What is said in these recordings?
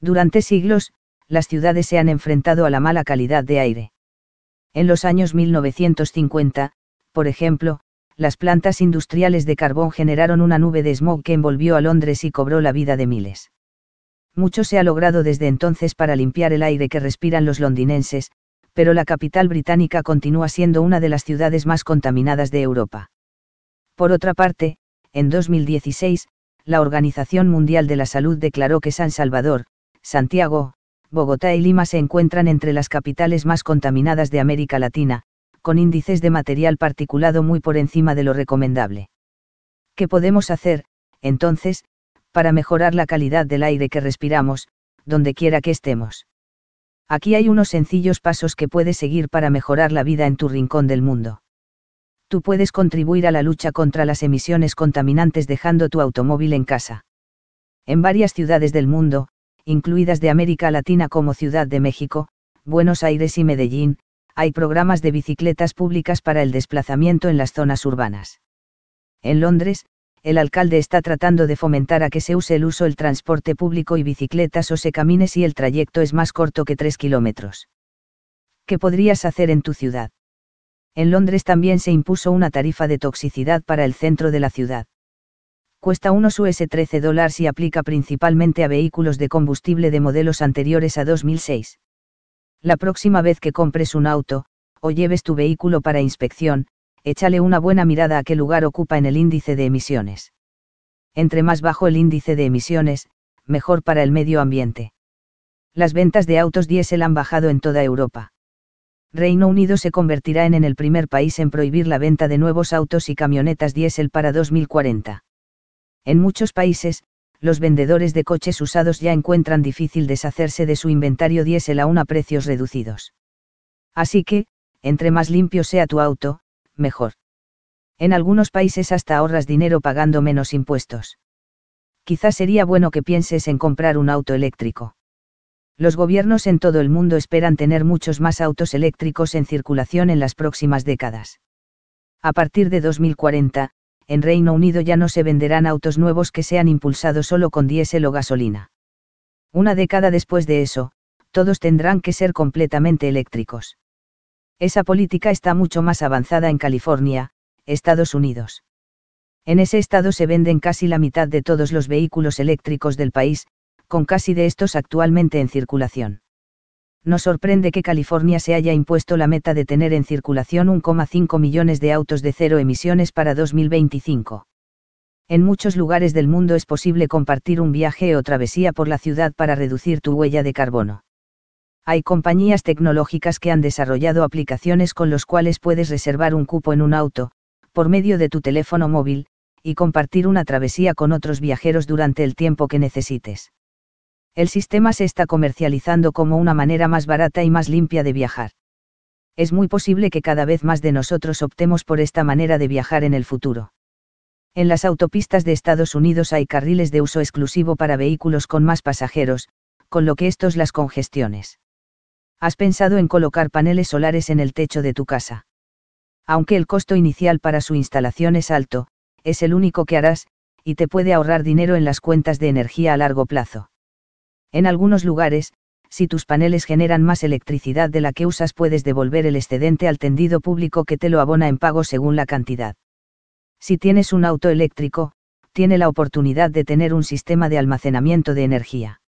Durante siglos, las ciudades se han enfrentado a la mala calidad de aire. En los años 1950, por ejemplo, las plantas industriales de carbón generaron una nube de smog que envolvió a Londres y cobró la vida de miles. Mucho se ha logrado desde entonces para limpiar el aire que respiran los londinenses, pero la capital británica continúa siendo una de las ciudades más contaminadas de Europa. Por otra parte, en 2016, la Organización Mundial de la Salud declaró que San Salvador, Santiago, Bogotá y Lima se encuentran entre las capitales más contaminadas de América Latina, con índices de material particulado muy por encima de lo recomendable. ¿Qué podemos hacer, entonces, para mejorar la calidad del aire que respiramos, donde quiera que estemos? Aquí hay unos sencillos pasos que puedes seguir para mejorar la vida en tu rincón del mundo. Tú puedes contribuir a la lucha contra las emisiones contaminantes dejando tu automóvil en casa. En varias ciudades del mundo, incluidas de América Latina como Ciudad de México, Buenos Aires y Medellín, hay programas de bicicletas públicas para el desplazamiento en las zonas urbanas. En Londres, el alcalde está tratando de fomentar a que se use el uso el transporte público y bicicletas o se camine si el trayecto es más corto que 3 kilómetros. ¿Qué podrías hacer en tu ciudad? En Londres también se impuso una tarifa de toxicidad para el centro de la ciudad cuesta unos US 13 dólares y aplica principalmente a vehículos de combustible de modelos anteriores a 2006. La próxima vez que compres un auto, o lleves tu vehículo para inspección, échale una buena mirada a qué lugar ocupa en el índice de emisiones. Entre más bajo el índice de emisiones, mejor para el medio ambiente. Las ventas de autos diésel han bajado en toda Europa. Reino Unido se convertirá en, en el primer país en prohibir la venta de nuevos autos y camionetas diésel para 2040. En muchos países, los vendedores de coches usados ya encuentran difícil deshacerse de su inventario diésel aún a precios reducidos. Así que, entre más limpio sea tu auto, mejor. En algunos países hasta ahorras dinero pagando menos impuestos. Quizás sería bueno que pienses en comprar un auto eléctrico. Los gobiernos en todo el mundo esperan tener muchos más autos eléctricos en circulación en las próximas décadas. A partir de 2040, en Reino Unido ya no se venderán autos nuevos que sean impulsados solo con diésel o gasolina. Una década después de eso, todos tendrán que ser completamente eléctricos. Esa política está mucho más avanzada en California, Estados Unidos. En ese estado se venden casi la mitad de todos los vehículos eléctricos del país, con casi de estos actualmente en circulación nos sorprende que California se haya impuesto la meta de tener en circulación 1,5 millones de autos de cero emisiones para 2025. En muchos lugares del mundo es posible compartir un viaje o travesía por la ciudad para reducir tu huella de carbono. Hay compañías tecnológicas que han desarrollado aplicaciones con los cuales puedes reservar un cupo en un auto, por medio de tu teléfono móvil, y compartir una travesía con otros viajeros durante el tiempo que necesites. El sistema se está comercializando como una manera más barata y más limpia de viajar. Es muy posible que cada vez más de nosotros optemos por esta manera de viajar en el futuro. En las autopistas de Estados Unidos hay carriles de uso exclusivo para vehículos con más pasajeros, con lo que estos las congestiones. ¿Has pensado en colocar paneles solares en el techo de tu casa? Aunque el costo inicial para su instalación es alto, es el único que harás, y te puede ahorrar dinero en las cuentas de energía a largo plazo. En algunos lugares, si tus paneles generan más electricidad de la que usas puedes devolver el excedente al tendido público que te lo abona en pago según la cantidad. Si tienes un auto eléctrico, tiene la oportunidad de tener un sistema de almacenamiento de energía.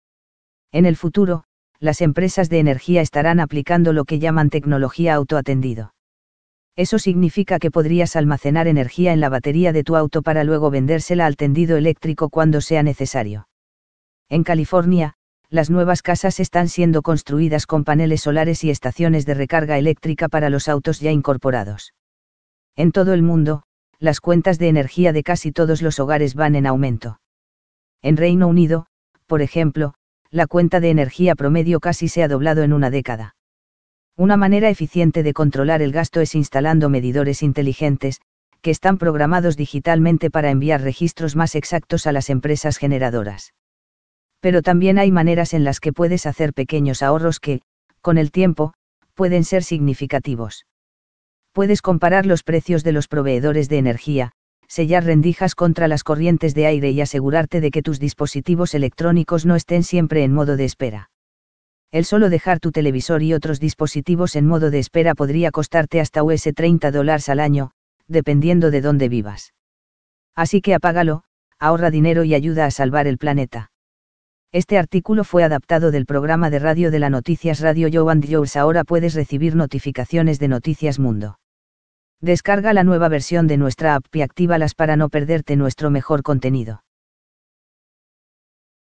En el futuro, las empresas de energía estarán aplicando lo que llaman tecnología autoatendido. Eso significa que podrías almacenar energía en la batería de tu auto para luego vendérsela al tendido eléctrico cuando sea necesario. En California, las nuevas casas están siendo construidas con paneles solares y estaciones de recarga eléctrica para los autos ya incorporados. En todo el mundo, las cuentas de energía de casi todos los hogares van en aumento. En Reino Unido, por ejemplo, la cuenta de energía promedio casi se ha doblado en una década. Una manera eficiente de controlar el gasto es instalando medidores inteligentes, que están programados digitalmente para enviar registros más exactos a las empresas generadoras pero también hay maneras en las que puedes hacer pequeños ahorros que, con el tiempo, pueden ser significativos. Puedes comparar los precios de los proveedores de energía, sellar rendijas contra las corrientes de aire y asegurarte de que tus dispositivos electrónicos no estén siempre en modo de espera. El solo dejar tu televisor y otros dispositivos en modo de espera podría costarte hasta US 30 al año, dependiendo de dónde vivas. Así que apágalo, ahorra dinero y ayuda a salvar el planeta. Este artículo fue adaptado del programa de radio de la Noticias Radio Joe and Ahora puedes recibir notificaciones de Noticias Mundo. Descarga la nueva versión de nuestra app y actívalas para no perderte nuestro mejor contenido.